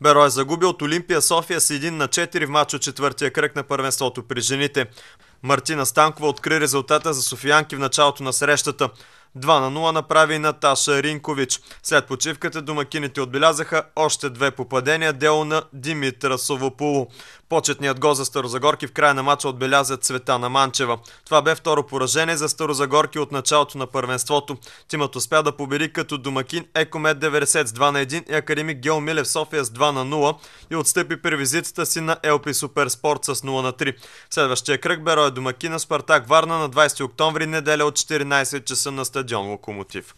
Беро е загуби от Олимпия София с 1 на 4 в матч от четвъртия кръг на първенството при жените. Мартина Станкова откри резултата за Софиянки в началото на срещата. 2 на 0 направи Наташа Ринкович. След почивката домакините отбелязаха още две попадения дело на Димитра Совопуло. Почетният гол за Старозагорки в края на матча отбеляза цвета на Манчева. Това бе второ поражение за Старозагорки от началото на първенството. Тимът успя да победи като домакин Екомет 90 с 2 на 1 и Академик Гео Милев София с 2 на 0 и отстъпи визитата си на ЛП Суперспорт с 0 на 3. следващия кръг Беро е домакина Спартак Варна на 20 октомври, неделя от 14 часа на стадион Локомотив.